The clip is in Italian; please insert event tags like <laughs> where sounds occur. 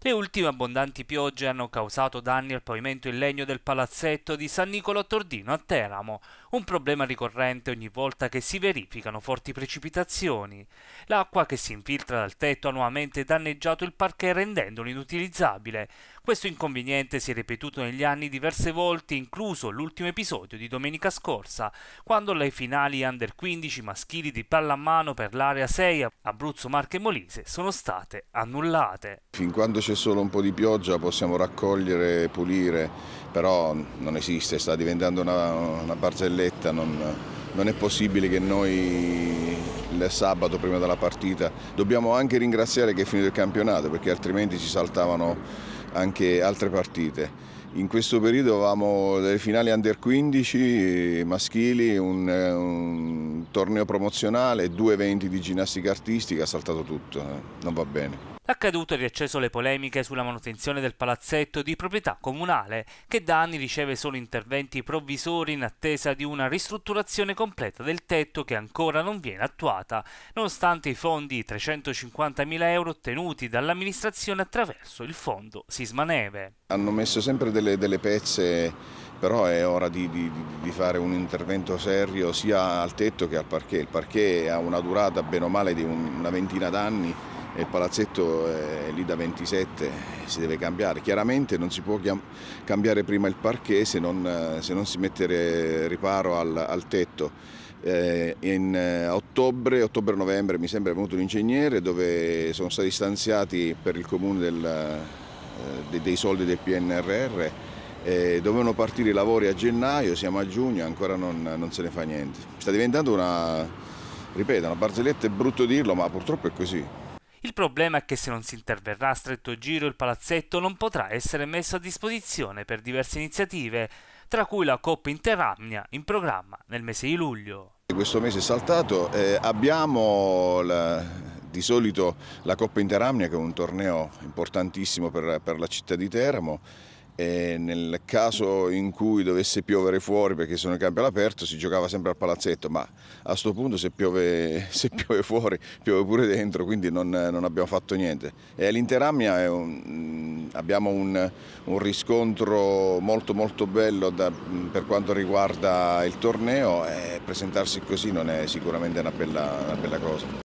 Le ultime abbondanti piogge hanno causato danni al pavimento in legno del palazzetto di San Nicolo Tordino a Teramo, un problema ricorrente ogni volta che si verificano forti precipitazioni. L'acqua che si infiltra dal tetto ha nuovamente danneggiato il parquet rendendolo inutilizzabile. Questo inconveniente si è ripetuto negli anni diverse volte, incluso l'ultimo episodio di domenica scorsa, quando le finali under 15 maschili di pallamano per l'area 6 Abruzzo, Marche Molise sono state annullate. Fin quando c'è solo un po' di pioggia possiamo raccogliere, e pulire, però non esiste, sta diventando una, una barzelletta, non, non è possibile che noi il sabato prima della partita dobbiamo anche ringraziare che è finito il campionato perché altrimenti ci saltavano anche altre partite. In questo periodo avevamo delle finali under 15 eh, maschili, un, eh, un torneo promozionale, due eventi di ginnastica artistica, ha saltato tutto, eh, non va bene. L'accaduto ha riacceso le polemiche sulla manutenzione del palazzetto di proprietà comunale, che da anni riceve solo interventi provvisori in attesa di una ristrutturazione completa del tetto che ancora non viene attuata, nonostante i fondi 350.000 euro ottenuti dall'amministrazione attraverso il fondo Sismaneve. Hanno messo sempre delle, delle pezze, però è ora di, di, di, fare un intervento serio sia al tetto che al parquet. Il parquet ha una durata bene o male di una ventina d'anni il palazzetto è lì da 27 si deve cambiare. Chiaramente non si può cambiare prima il parquet se non, se non si mette riparo al, al tetto. Eh, in eh, ottobre, ottobre-novembre mi sembra è venuto un ingegnere dove sono stati stanziati per il comune del, eh, dei, soldi del PNRR, eh, dovevano partire i lavori a gennaio, siamo a giugno e ancora non, non, se ne fa niente. Sta diventando una, ripeto, una barzelletta, è brutto dirlo ma purtroppo è così. Il problema è che se non si interverrà a stretto giro il palazzetto non potrà essere messo a disposizione per diverse iniziative, tra cui la Coppa Interramnia in programma nel mese di luglio. Questo mese è saltato, eh, abbiamo la, di solito la Coppa Interamnia che è un torneo importantissimo per, per la città di Teramo e nel caso in cui dovesse piovere fuori perché sono i campi all'aperto si giocava sempre al palazzetto ma a questo punto se piove, <laughs> se piove, fuori piove pure dentro quindi non, non abbiamo fatto niente e all'Interamia un, abbiamo un, un, riscontro molto molto bello da, per quanto riguarda il torneo e presentarsi così non è sicuramente una bella, una bella cosa